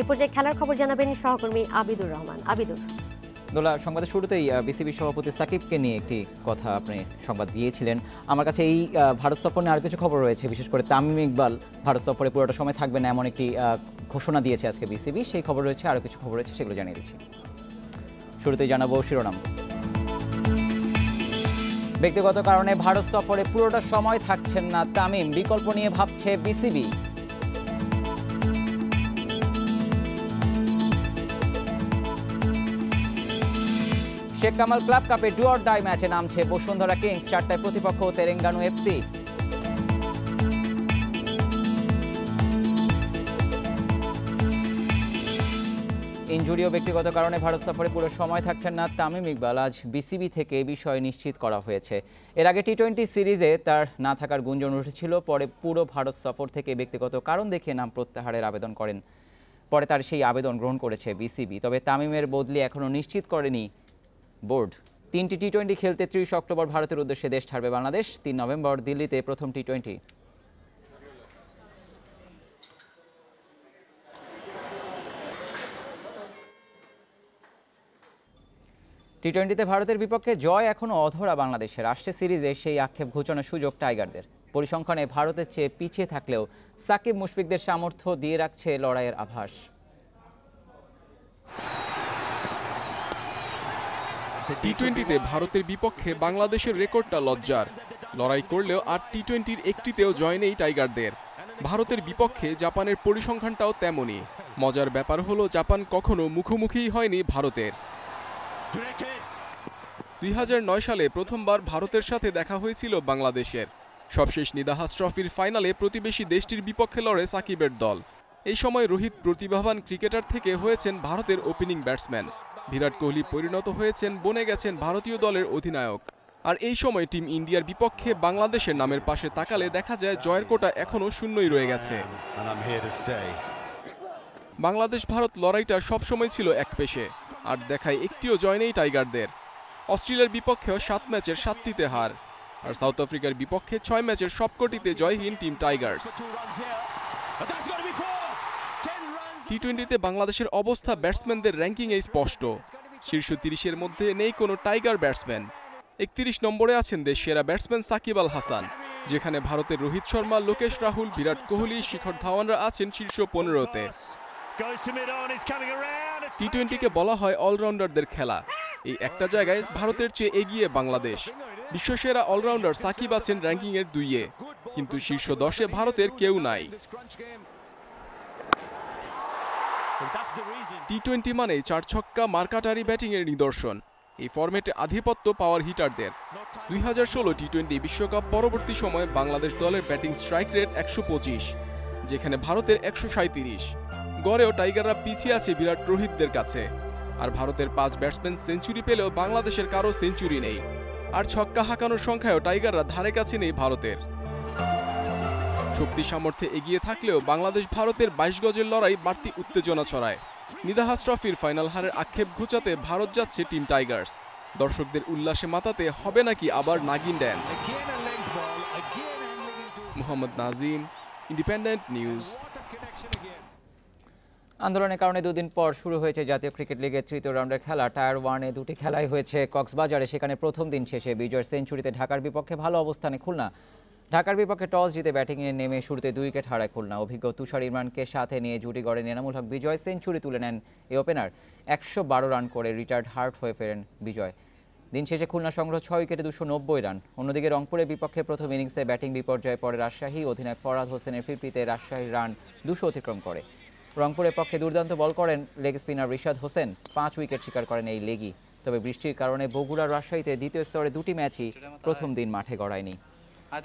এ পর্যায়ে খেলার খবর জানাবেন সহকর্মী আবিদুর রহমান আবিদুর দোলা সংবাদের শুরুতেই বিসিবি সভাপতি সাকিবকে নিয়ে একটি কথা আপনি সংবাদ দিয়েছিলেন আমার কাছে এই ভারত সফর নিয়ে আর কিছু খবর রয়েছে বিশেষ করে তামিম ইকবাল ভারত সফরে পুরোটা সময় থাকবে না এমন একটি ঘোষণা দিয়েছে আজকে বিসিবি সেই খবর রয়েছে আরও কিছু খবর রয়েছে সেগুলো জানিয়ে দিচ্ছি শুরুতেই জানাবো শিরোনাম ব্যক্তিগত কারণে ভারত সফরে পুরোটা সময় থাকছেন না তামিম বিকল্প নিয়ে ভাবছে বিসিবি শেখ কামাল ক্লাব কাপে ডুয়ার ডাই ম্যাচে নামছে বসুন্ধরা কিংস চারটায় প্রতিপক্ষ তেরেঙ্গানু এফসি ইঞ্জুরি ও ব্যক্তিগত কারণে ভারত সফরে পুরো সময় থাকছেন না তামিম ইকবাল আজ বিসিবি থেকে বিষয় নিশ্চিত করা হয়েছে এর আগে টি টোয়েন্টি সিরিজে তার না থাকার গুঞ্জন উঠেছিল পরে পুরো ভারত সফর থেকে ব্যক্তিগত কারণ দেখিয়ে নাম প্রত্যাহারের আবেদন করেন পরে তার সেই আবেদন গ্রহণ করেছে বিসিবি তবে তামিমের বদলি এখনও নিশ্চিত করেনি বোর্ড তিনটি টি টোয়েন্টি খেলতে ত্রিশ অক্টোবর ভারতের উদ্দেশ্যে দেশ ছাড়বে বাংলাদেশ তিন নভেম্বর দিল্লিতে প্রথম টি টোয়েন্টি টি টোয়েন্টিতে ভারতের বিপক্ষে জয় এখনও অধরা বাংলাদেশের আসছে সিরিজে সেই আক্ষেপ ঘোষণার সুযোগ টাইগারদের পরিসংখ্যানে ভারতের চেয়ে পিছিয়ে থাকলেও সাকিব মুশফিকদের সামর্থ্য দিয়ে রাখছে লড়াইয়ের আভাস টি টোয়েন্টিতে ভারতের বিপক্ষে বাংলাদেশের রেকর্ডটা লজ্জার লড়াই করলেও আর টি টোয়েন্টির একটিতেও জয় নেই টাইগারদের ভারতের বিপক্ষে জাপানের পরিসংখ্যানটাও তেমনই মজার ব্যাপার হলো জাপান কখনো মুখোমুখিই হয়নি ভারতের দুই সালে প্রথমবার ভারতের সাথে দেখা হয়েছিল বাংলাদেশের সবশেষ নিদাহাস ট্রফির ফাইনালে প্রতিবেশী দেশটির বিপক্ষে লড়ে সাকিবের দল এই সময় রোহিত প্রতিভাবান ক্রিকেটার থেকে হয়েছেন ভারতের ওপেনিং ব্যাটসম্যান বিরাট কোহলি পরিণত হয়েছেন বনে গেছেন ভারতীয় দলের অধিনায়ক আর এই সময় টিম ইন্ডিয়ার বিপক্ষে বাংলাদেশের নামের পাশে তাকালে দেখা যায় জয়ের কোটা এখনও শূন্যই রয়ে গেছে বাংলাদেশ ভারত লড়াইটা সবসময় ছিল এক পেশে আর দেখায় একটিও জয় নেই টাইগারদের অস্ট্রেলিয়ার বিপক্ষেও সাত ম্যাচের সাতটিতে হার আর সাউথ আফ্রিকার বিপক্ষে ছয় ম্যাচের সবকটিতে জয়হীন টিম টাইগার্স টি টোয়েন্টিতে বাংলাদেশের অবস্থা ব্যাটসম্যানদের র্যাঙ্কিংয়ে স্পষ্ট শীর্ষ তিরিশের মধ্যে নেই কোনো টাইগার ব্যাটসম্যান একত্রিশ নম্বরে আছেন দেশ সেরা ব্যাটসম্যান সাকিব আল হাসান যেখানে ভারতের রোহিত শর্মা লোকেশ রাহুল বিরাট কোহলি শিখর ধাওয়ানরা আছেন শীর্ষ পনেরোতে টি টোয়েন্টিকে বলা হয় অলরাউন্ডারদের খেলা এই একটা জায়গায় ভারতের চেয়ে এগিয়ে বাংলাদেশ বিশ্বসেরা অলরাউন্ডার সাকিব আছেন র্যাঙ্কিংয়ের দুইয়ে কিন্তু শীর্ষ দশে ভারতের কেউ নাই টি টোয়েন্টি মানে চার ছক্কা মার্কাটারি ব্যাটিংয়ের নিদর্শন এই ফর্মেটে আধিপত্য পাওয়ার হিটারদের দুই হাজার ষোলো টি টোয়েন্টি বিশ্বকাপ পরবর্তী সময়ে বাংলাদেশ দলের ব্যাটিং স্ট্রাইক রেট একশো পঁচিশ যেখানে ভারতের একশো সাঁত্রিশ গড়েও টাইগাররা পিছিয়ে আছে বিরাট রোহিতদের কাছে আর ভারতের পাঁচ ব্যাটসম্যান সেঞ্চুরি পেলেও বাংলাদেশের কারো সেঞ্চুরি নেই আর ছক্কা হাঁকানোর সংখ্যায়ও টাইগাররা ধারে কাছে নেই ভারতের শক্তি সামর্থ্যে এগিয়ে থাকলেও বাংলাদেশ ভারতের বাইশ গজের লড়াই বাড়তি উত্তেজনা ছড়ায় নিদাহাস ট্রফির ফাইনাল হারের আক্ষেপ ঘুচাতে ভারত যাচ্ছে টিম টাইগার্স দর্শকদের উল্লাসে মাতাতে হবে নাকি আবার nagin dance Mohammad Nazim Independent News আন্দোলনের কারণে দুদিন পর শুরু হয়েছে জাতীয় ক্রিকেট লিগের তৃতীয় রাউন্ডের খেলা টায়ার ওয়ানে দুটি খেলাই হয়েছে কক্সবাজারে সেখানে প্রথম দিন শেষে বিজয় সেঞ্চুরিতে ঢাকার বিপক্ষে ভালো অবস্থানে খুলনা ঢাকার বিপক্ষে টস জিতে ব্যাটিংয়ে নেমে শুরুতে দুই উইকেট হারায় খুলনা অভিজ্ঞ তুষার ইমরানকে সাথে নিয়ে জুটি গড়ে এনামুল হক বিজয় সেঞ্চুরি তুলে নেন এই ওপেনার একশো রান করে রিটার্ড হার্ট হয়ে ফেরেন বিজয় দিন শেষে খুলনা সংগ্রহ ছয় উইকেটে দুশো নব্বই রান অন্যদিকে রংপুরের বিপক্ষে প্রথম ইনিংসে ব্যাটিং বিপর্যয়ে পরে রাজশাহী অধিনায়ক ফরাদ হোসেনের ফিরপিতে রাজশাহীর রান দুশো অতিক্রম করে রংপুরের পক্ষে দুর্দান্ত বল করেন লেগ স্পিনার রিশাদ হোসেন পাঁচ উইকেট শিকার করেন এই লেগি তবে বৃষ্টির কারণে বগুড়া রাজশাহীতে দ্বিতীয় স্তরে দুটি ম্যাচই প্রথম দিন মাঠে গড়ায়নি হ্যাঁ,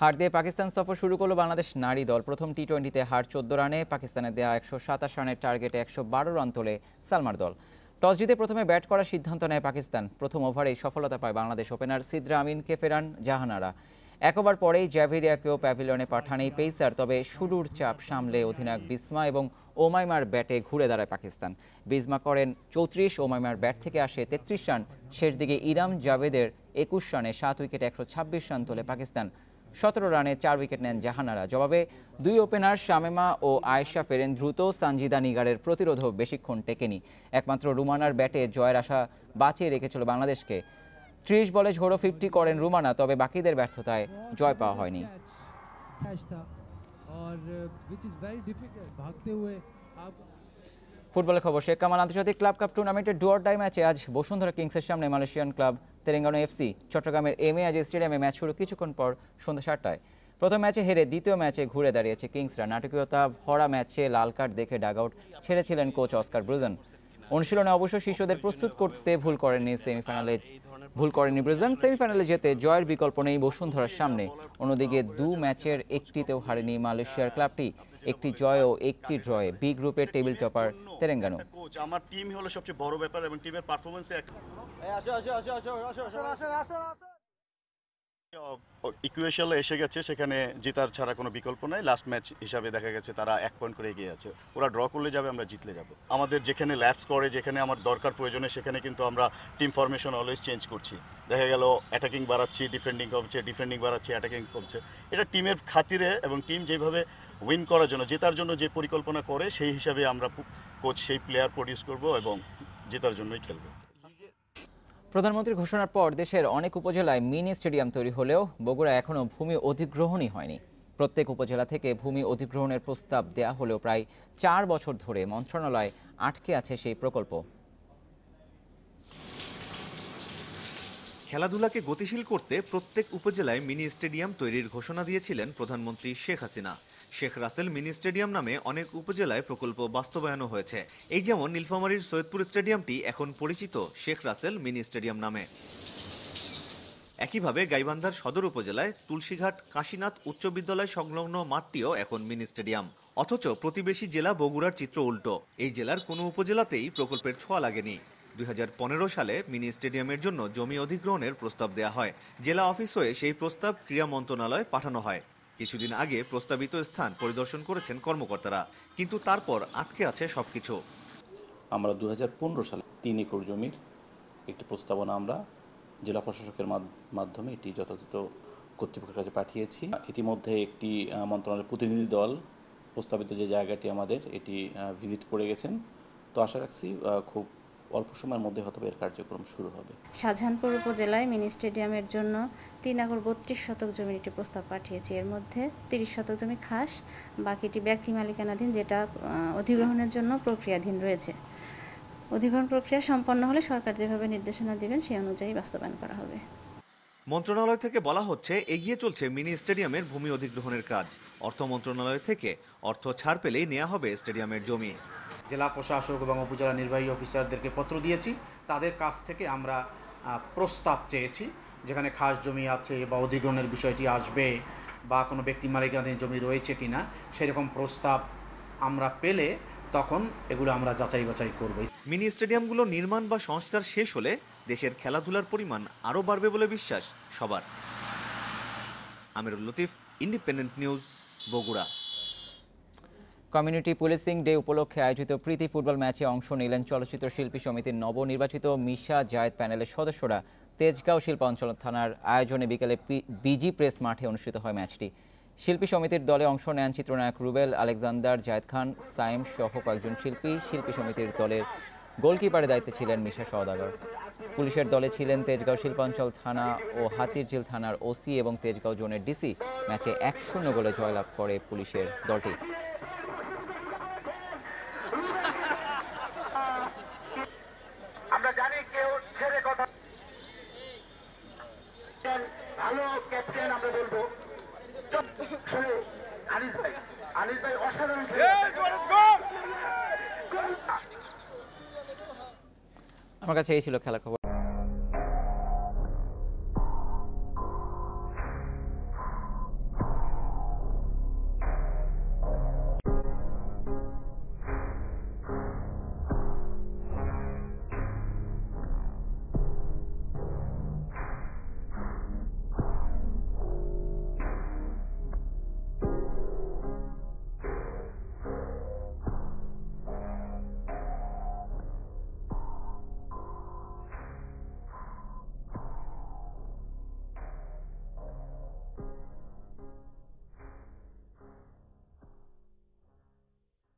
হার দিয়ে পাকিস্তান সফর শুরু করলো বাংলাদেশ নারী দল প্রথম টি টোয়েন্টিতে হার চোদ্দ রানে পাকিস্তানের দেয়া একশো সাতাশ রানের টার্গেটে একশো বারো রান তোলে সালমার দল টস জিতে প্রথমে ব্যাট করার সিদ্ধান্ত নেয় পাকিস্তান প্রথম ওভারেই সফলতা পায় বাংলাদেশ ওপেনার সিদ্রা আমিনকে ফেরান জাহানারা একবার পরেই জ্যাভেরিয়াকেও প্যাভিলিয়নে পাঠান এই পেসার তবে শুরুর চাপ সামলে অধিনায়ক বিসমা এবং ওমাইমার ব্যাটে ঘুরে দাঁড়ায় পাকিস্তান বিসমা করেন চৌত্রিশ ওমাইমার ব্যাট থেকে আসে তেত্রিশ রান শেষ দিকে ইরাম জাভেদের একুশ রানে সাত উইকেটে একশো ছাব্বিশ রান তোলে পাকিস্তান সতেরো রানে চার উইকেট নেন জাহানারা জবাবে দুই ওপেনার শামেমা ও আয়েশা ফেরেন দ্রুত সানজিদা নিগারের প্রতিরোধও বেশিক্ষণ টেকেনি একমাত্র রুমানার ব্যাটে জয়ের আশা বাঁচিয়ে রেখেছিল বাংলাদেশকে ত্রিশ বলে ঝোড়ো ফিফটি করেন রুমানা তবে বাকিদের ব্যর্থতায় জয় পাওয়া হয়নি uh, ফুটবলের খবর শেখ কামাল আন্তর্জাতিক ক্লাব কাপ টুর্নামেন্টের ডুয়ার ডাই ম্যাচে আজ বসুন্ধরা কিংসের সামনে মালয়েশিয়ান ক্লাব তেলেঙ্গানা এফসি চট্টগ্রামের এম এ আজ স্টেডিয়ামে ম্যাচ শুরু কিছুক্ষণ পর সন্ধ্যা সাতটায় প্রথম ম্যাচে হেরে দ্বিতীয় ম্যাচে ঘুরে দাঁড়িয়েছে কিংসরা নাটকীয়তা ভরা ম্যাচে লাল কার্ড দেখে ডাগ আউট ছেড়েছিলেন কোচ অস্কার ব্রুজন অনুশীলনে অবশ্য শিশুদের প্রস্তুত করতে ভুল করেনি সেমিফাইনালে ভুল করেনি ব্রাজিল সেমিফাইনালে যেতে জয়ের বিকল্প নেই বসুন্ধরার সামনে অন্যদিকে দু ম্যাচের একটিতেও হারেনি মালয়েশিয়ার ক্লাবটি একটি জয় ও একটি ড্রয়ে বি গ্রুপের টেবিল টপার তেলেঙ্গানো আমার টিম হলো সবচেয়ে বড় ব্যাপার এবং টিমের পারফরমেন্সে ইকুয়েশনে এসে গেছে সেখানে জেতার ছাড়া কোনো বিকল্প নাই লাস্ট ম্যাচ হিসাবে দেখা গেছে তারা এক পয়েন্ট করে এগিয়ে আছে ওরা ড্র করলে যাবে আমরা জিতলে যাব আমাদের যেখানে ল্যাপস করে যেখানে আমার দরকার প্রয়োজনে সেখানে কিন্তু আমরা টিম ফরমেশন অলওয়েজ চেঞ্জ করছি দেখা গেল অ্যাটাকিং বাড়াচ্ছি ডিফেন্ডিং কমছে ডিফেন্ডিং বাড়াচ্ছি অ্যাটাকিং কমছে এটা টিমের খাতিরে এবং টিম যেভাবে উইন করার জন্য জেতার জন্য যে পরিকল্পনা করে সেই হিসাবে আমরা কোচ সেই প্লেয়ার প্রডিউস করব এবং জেতার জন্যই খেলবো প্রধানমন্ত্রীর ঘোষণার পর দেশের অনেক উপজেলায় মিনি স্টেডিয়াম তৈরি হলেও বগুড়া এখনও ভূমি অধিগ্রহণই হয়নি প্রত্যেক উপজেলা থেকে ভূমি অধিগ্রহণের প্রস্তাব দেয়া হলেও প্রায় চার বছর ধরে মন্ত্রণালয় আটকে আছে সেই প্রকল্প খেলাধুলাকে গতিশীল করতে প্রত্যেক উপজেলায় মিনি স্টেডিয়াম তৈরির ঘোষণা দিয়েছিলেন প্রধানমন্ত্রী শেখ হাসিনা শেখ রাসেল মিনি স্টেডিয়াম নামে অনেক উপজেলায় প্রকল্প বাস্তবায়নও হয়েছে এই যেমন নীলফামারীর সৈয়দপুর স্টেডিয়ামটি এখন পরিচিত শেখ রাসেল মিনি স্টেডিয়াম নামে একইভাবে গাইবান্ধার সদর উপজেলায় তুলসীঘাট কাশীনাথ উচ্চ বিদ্যালয় সংলগ্ন মাঠটিও এখন মিনি স্টেডিয়াম অথচ প্রতিবেশী জেলা বগুড়ার চিত্র উল্টো এই জেলার কোনো উপজেলাতেই প্রকল্পের ছোঁয়া লাগেনি দুই সালে মিনি স্টেডিয়ামের জন্য জমি অধিগ্রহণের প্রস্তাব দেয়া হয় জেলা অফিস হয়ে সেই প্রস্তাব ক্রীড়া মন্ত্রণালয়ে পাঠানো হয় কিছুদিন আগে প্রস্তাবিত স্থান পরিদর্শন করেছেন কর্মকর্তারা কিন্তু তারপর আটকে আছে সবকিছু আমরা দু হাজার সালে তিন একর জমির একটি প্রস্তাবনা আমরা জেলা প্রশাসকের মাধ্যমে এটি যথাযথ কর্তৃপক্ষের কাছে পাঠিয়েছি ইতিমধ্যে একটি মন্ত্রণালয়ের প্রতিনিধি দল প্রস্তাবিত যে জায়গাটি আমাদের এটি ভিজিট করে গেছেন তো আশা রাখছি খুব অল্প সময়ের মধ্যে হয়তো এর কার্যক্রম শুরু হবে শাহজাহানপুর উপজেলায় মিনি স্টেডিয়ামের জন্য তিন একর বত্রিশ শতক জমির একটি প্রস্তাব পাঠিয়েছি এর মধ্যে তিরিশ শতক জমি খাস বাকিটি ব্যক্তি মালিকানাধীন যেটা অধিগ্রহণের জন্য প্রক্রিয়াধীন রয়েছে অধিগ্রহণ প্রক্রিয়া সম্পন্ন হলে সরকার যেভাবে নির্দেশনা দেবেন সেই অনুযায়ী বাস্তবায়ন করা হবে মন্ত্রণালয় থেকে বলা হচ্ছে এগিয়ে চলছে মিনি স্টেডিয়ামের ভূমি অধিগ্রহণের কাজ অর্থ মন্ত্রণালয় থেকে অর্থ ছাড় পেলেই নেওয়া হবে স্টেডিয়ামের জমি জেলা প্রশাসক এবং উপজেলা নির্বাহী অফিসারদেরকে পত্র দিয়েছি তাদের কাছ থেকে আমরা প্রস্তাব চেয়েছি যেখানে খাস জমি আছে বা অধিগ্রহণের বিষয়টি আসবে বা কোনো ব্যক্তি মালিকাধীন জমি রয়েছে কি না সেরকম প্রস্তাব আমরা পেলে তখন এগুলো আমরা যাচাই বাছাই করব মিনি স্টেডিয়ামগুলো নির্মাণ বা সংস্কার শেষ হলে দেশের খেলাধুলার পরিমাণ আরও বাড়বে বলে বিশ্বাস সবার Amirul Latif Independent News Bogura community policing day উপলক্ষে আয়োজিত প্রীতি ফুটবল ম্যাচে অংশ নিলেন চলচ্চিত্র শিল্পী সমিতির নবনির্বাচিত মিশা জায়েদ প্যানেলের সদস্যরা তেজগাঁও শিল্পাঞ্চল থানার আয়োজনে বিকেলে বিজি প্রেস মাঠে অনুষ্ঠিত হয় ম্যাচটি শিল্পী সমিতির দলে অংশ নেন চিত্রনায়ক রুবেল আলেকজান্ডার জায়দ খান সাইম সহ কয়েকজন শিল্পী শিল্পী সমিতির দলের গোলকিপারের দায়িত্বে ছিলেন মিশা সওদাগর পুলিশের দলে ছিলেন তেজগাঁও শিল্পাঞ্চল থানা ও হাতিরঝিল থানার ওসি এবং তেজগাঁও জোনের ডিসি ম্যাচে এক শূন্য গোলে জয়লাভ করে পুলিশের দলটি ক্যাপ্টেন আমরা বলবো শুনে আনিস ভাই আনিস ভাই অসাধারণ আমার কাছে এই ছিল খেলা খবর